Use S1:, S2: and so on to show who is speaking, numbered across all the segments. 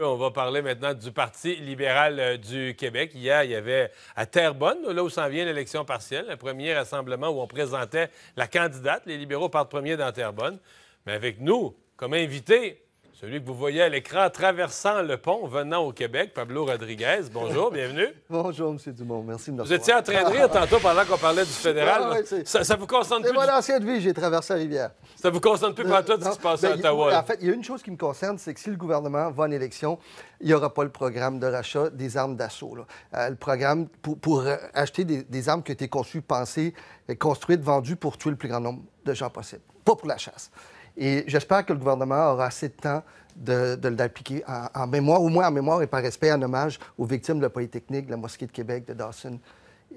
S1: On va parler maintenant du Parti libéral euh, du Québec. Hier, il y avait à Terrebonne, là où s'en vient l'élection partielle, le premier rassemblement où on présentait la candidate. Les libéraux partent premiers dans Terrebonne. Mais avec nous, comme invités. Celui que vous voyez à l'écran traversant le pont venant au Québec, Pablo Rodriguez. Bonjour, bienvenue.
S2: Bonjour, M. Dumont. Merci de me Vous étiez
S1: en train de rire tantôt pendant qu'on parlait du fédéral. Ah, ça,
S2: vous concerne plus. C'est mon ancienne vie, j'ai traversé la rivière.
S1: Ça vous concerne plus que toi ce qui se passe à Ottawa. en fait,
S2: il y a une chose qui me concerne, c'est que si le gouvernement va en élection, il n'y aura pas le programme de rachat des armes d'assaut. Euh, le programme pour, euh, acheter des, des, armes qui ont été conçues, pensées, construites, vendues pour tuer le plus grand nombre de gens possible pas pour la chasse. Et j'espère que le gouvernement aura assez de temps de, le l'appliquer en, mémoire, au moins en mémoire et par respect, en hommage aux victimes de la Polytechnique, de la Mosquée de Québec, de Dawson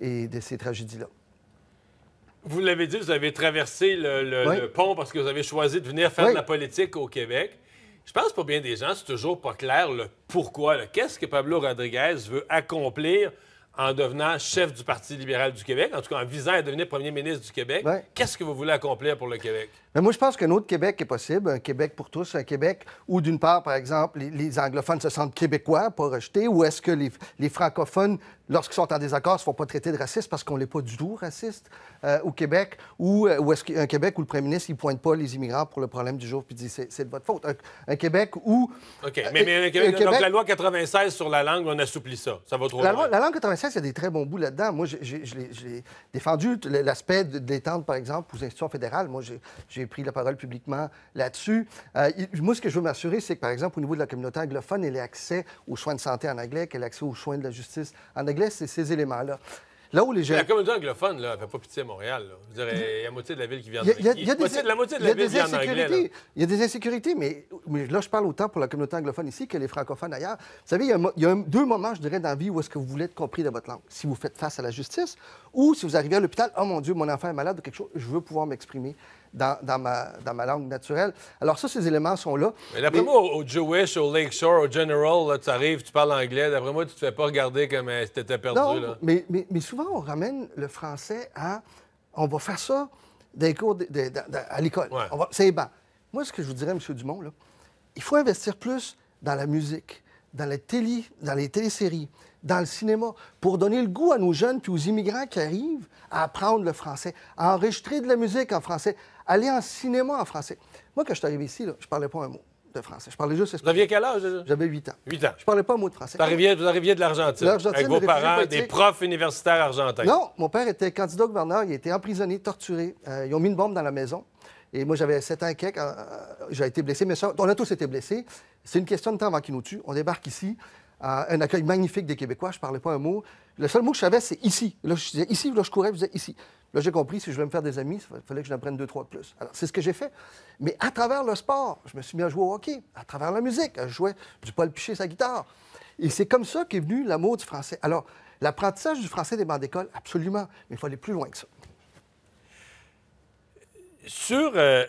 S2: et de ces tragédies-là.
S1: Vous l'avez dit, vous avez traversé le, pont parce que vous avez choisi de venir faire de la politique au Québec. Je pense pour bien des gens, c'est toujours pas clair le pourquoi. Qu'est-ce que Pablo Rodriguez veut accomplir en devenant chef du Parti libéral du Québec, en tout cas en visant à devenir premier ministre du Québec, qu'est-ce que vous voulez accomplir pour le Québec?
S2: Mais moi, je pense qu'un autre Québec est possible, un Québec pour tous, un Québec où, d'une part, par exemple, les, anglophones se sentent québécois, pas rejetés, ou est-ce que les francophones lorsqu'ils sont en désaccord, ne se font pas traiter de racistes parce qu'on n'est pas du tout raciste euh, au Québec, ou, euh, est-ce qu'un Québec où le premier ministre ne pointe pas les immigrants pour le problème du jour puis dit c'est de votre faute. Un, Québec où.
S1: OK, euh, mais, Québec, donc la loi 96 sur la langue, on assouplit ça. Ça va trop la, loi,
S2: 96, il y a des très bons bouts là-dedans. Moi, j'ai défendu l'aspect de l'étendre, par exemple, aux institutions fédérales. Moi, j'ai pris la parole publiquement là-dessus. Euh, moi, ce que je veux m'assurer, c'est que, par exemple, au niveau de la communauté anglophone, elle ait accès aux soins de santé en anglais, qu'elle ait accès aux soins de la justice en anglais c'est ces éléments-là. Là où les gens... La
S1: communauté anglophone, là, fait pas pitié à Montréal. il y a la moitié de la ville qui vient Il y a des, la moitié de la ville vient anglais.
S2: Il y a des insécurités, mais, mais, là, je parle autant pour la communauté anglophone ici que les francophones ailleurs. Vous savez, il y a, deux moments, je dirais, dans la vie où est-ce que vous voulez être compris dans votre langue. Si vous faites face à la justice ou si vous arrivez à l'hôpital, « Oh mon Dieu, mon enfant est malade » ou quelque chose, je veux pouvoir m'exprimer dans, ma, langue naturelle. Alors ça, ces éléments sont là. Mais d'après moi,
S1: au Jewish, au Lakeshore, au General, tu arrives, tu parles anglais. D'après moi, tu te fais pas regarder comme euh, si t'étais perdu. Non,
S2: Mais, souvent, on ramène le français à... On va faire ça cours à l'école. C'est bon. Moi, ce que je vous dirais, M. Dumont, il faut investir plus dans la musique, dans la télé, dans les téléséries, dans le cinéma, pour donner le goût à nos jeunes puis aux immigrants qui arrivent à apprendre le français, à enregistrer de la musique en français, aller en cinéma en français. Moi, quand je suis arrivé ici, je ne parlais pas un mot de français. Je parlais juste espagnol. Vous aviez quel âge? J'avais 8 ans. 8 ans. Je ne parlais pas un mot de français. Vous arriviez,
S1: vous arriviez de l'Argentine. Avec vos parents, des profs universitaires argentins. Non,
S2: mon père était candidat au gouverneur. Il a été emprisonné, torturé. Euh, ils ont mis une bombe dans la maison. Et moi, j'avais 7 ans et euh, euh, J'ai été blessé. Mais ça, on a tous été blessés. C'est une question de temps avant qu'ils nous tuent. On débarque ici. un accueil magnifique des Québécois. Je parlais pas un mot. Le seul mot que je savais, c'est ici. Là, je disais ici. Là, je courais, je disais ici j'ai compris, si je voulais me faire des amis, il fallait que j'en prenne deux, trois de plus. Alors, c'est ce que j'ai fait. Mais à travers le sport, je me suis mis à jouer au hockey, à travers la musique, je jouer du Paul Piché sa guitare. Et c'est comme ça qu'est venu l'amour du français. Alors, l'apprentissage du français des bancs d'école, absolument, mais il faut aller plus loin que ça.
S1: Sur euh,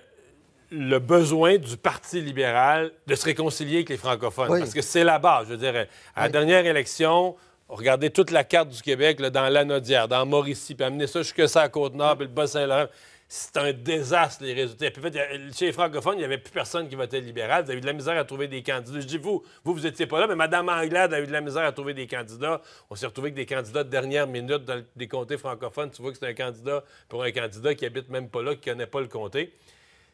S1: le besoin du Parti libéral de se réconcilier avec les francophones, parce que c'est la base. Je veux dire, euh, à la dernière élection, regardez toute la carte du Québec, dans Lanaudière, dans Mauricie, puis amener ça jusque ça à Côte-Nord, puis le Bas-Saint-Laurent. C'est un désastre, les résultats. Puis, en fait, chez les francophones, il n'y avait plus personne qui votait libéral. Vous avez eu de la misère à trouver des candidats. Je dis vous, vous, vous n'étiez pas là, mais Mme Anglade a eu de la misère à trouver des candidats. On s'est retrouvé avec des candidats de dernière minute dans des comtés francophones. Tu vois que c'est un candidat pour un candidat qui habite même pas là, qui ne connaît pas le comté.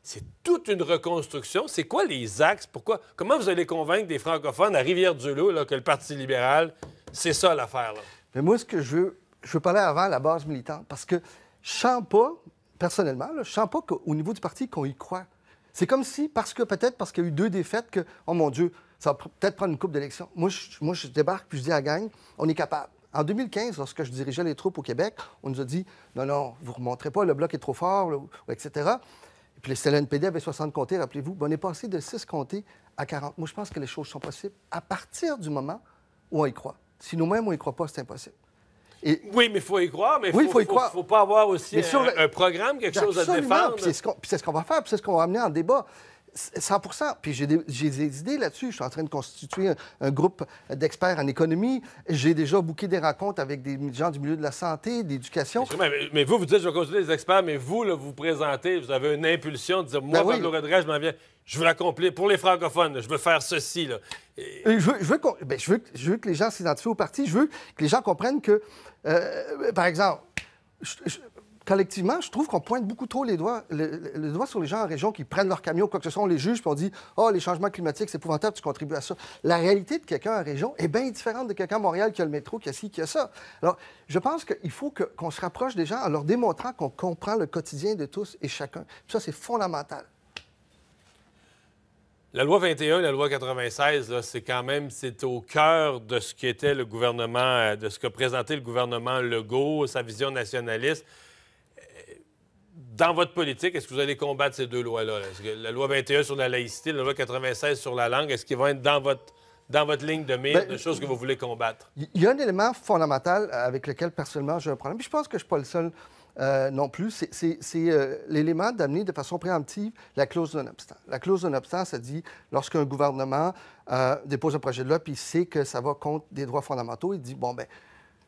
S1: C'est toute une reconstruction. C'est quoi les axes? Pourquoi? Comment vous allez convaincre des francophones à Rivière-du-Loup que le Parti libéral, c'est ça l'affaire.
S2: Mais moi, ce que je veux, je veux parler avant la base militante, parce que je ne sens pas, personnellement, je je sens pas qu'au niveau du parti, qu'on y croit. C'est comme si, parce que peut-être parce qu'il y a eu deux défaites, que, oh mon Dieu, ça va peut-être prendre une coupe d'élection. Moi je, moi, je débarque puis je dis à gagne. on est capable. En 2015, lorsque je dirigeais les troupes au Québec, on nous a dit non, non, vous ne remonterez pas, le bloc est trop fort, etc. Et puis le CLNPD avait 60 comtés, rappelez-vous. Ben, on est passé de 6 comtés à 40. Moi, je pense que les choses sont possibles à partir du moment où on y croit. Si nous-mêmes, on n'y croit pas, c'est impossible.
S1: Et... Oui, mais il faut y croire, mais il ne faut, pas avoir aussi un, programme, quelque chose à défendre. Puis
S2: c'est ce qu'on va faire, puis c'est ce qu'on va amener en débat. 100 Puis j'ai des, idées là-dessus. Je suis en train de constituer un, groupe d'experts en économie. J'ai déjà bouqué des rencontres avec des gens du milieu de la santé, d'éducation.
S1: Mais, vous, vous dites, je vais constituer des experts, mais vous, vous présentez, vous avez une impulsion de dire, ben moi, ben je m'en viens, je veux l'accomplir pour les francophones, je veux faire ceci. Là. Ben,
S2: je, veux, que les gens s'identifient au parti. Je veux que les gens comprennent que, euh, par exemple, je, collectivement, je trouve qu'on pointe beaucoup trop les doigts, sur les gens en région qui prennent leur camion, quoi que ce soit, on les juge, puis on dit Oh, les changements climatiques, c'est épouvantable, tu contribues à ça. La réalité de quelqu'un en région est bien différente de quelqu'un à Montréal qui a le métro, qui a ci, qui a ça. Alors, je pense qu'il faut qu'on se rapproche des gens en leur démontrant qu'on comprend le quotidien de tous et chacun. Puis ça, c'est fondamental.
S1: La loi 21 la loi 96, c'est quand même c'est au cœur de ce qu'était le gouvernement, euh, de ce que présentait le gouvernement Legault, sa vision nationaliste dans votre politique, est-ce que vous allez combattre ces deux lois-là? la loi 21 sur la laïcité, la loi 96 sur la langue, est-ce qu'ils vont être dans votre, dans votre ligne de mire ben, choses que vous voulez combattre?
S2: Il y a un élément fondamental avec lequel, personnellement, j'ai un problème. Puis je pense que je ne suis pas le seul euh, non plus. C'est euh, l'élément d'amener de façon préemptive la clause non-obstant. La clause non-obstant, ça dit lorsqu'un gouvernement euh, dépose un projet de loi puis il sait que ça va contre des droits fondamentaux, il dit, bon, ben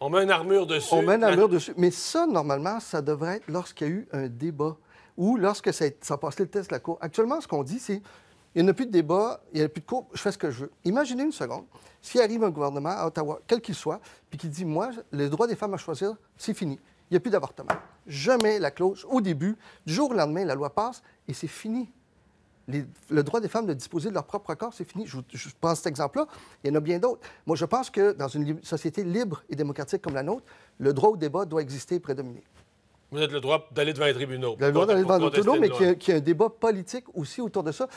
S1: on met une armure dessus. On met une armure
S2: dessus. Mais ça, normalement, ça devrait être lorsqu'il y a eu un débat ou lorsque ça, a passé le test de la Cour. Actuellement, ce qu'on dit, c'est il n'y a plus de débat, il n'y a plus de cour, je fais ce que je veux. Imaginez une seconde, s'il arrive un gouvernement à Ottawa, quel qu'il soit, puis qu'il dit Moi, le droit des femmes à choisir, c'est fini. Il n'y a plus d'avortement. Je mets la clause au début, du jour au lendemain, la loi passe et c'est fini le droit des femmes de disposer de leur propre corps, c'est fini. Je, pense prends cet exemple-là. Il y en a bien d'autres. Moi, je pense que dans une société libre et démocratique comme la nôtre, le droit au débat doit exister et prédominer.
S1: Vous avez le droit d'aller devant les tribunaux. Le droit d'aller devant les tribunaux, mais qu'il
S2: y, ait un débat politique aussi autour de ça.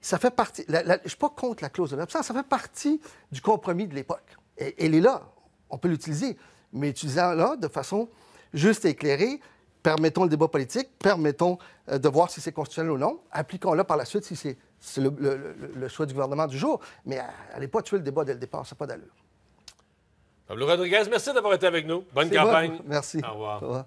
S2: Ça fait partie. je ne suis pas contre la clause de l'absence. Ça fait partie du compromis de l'époque. Elle est là. On peut l'utiliser. Mais utilisant là de façon juste et éclairée, permettons le débat politique, permettons euh, de voir si c'est constitutionnel ou non, appliquons-le par la suite si c'est le, choix du gouvernement du jour, mais n'allez pas tuer le débat dès le départ, ça pas d'allure.
S1: Pablo Rodriguez, merci d'avoir été avec nous. Bonne campagne. Merci. Au revoir.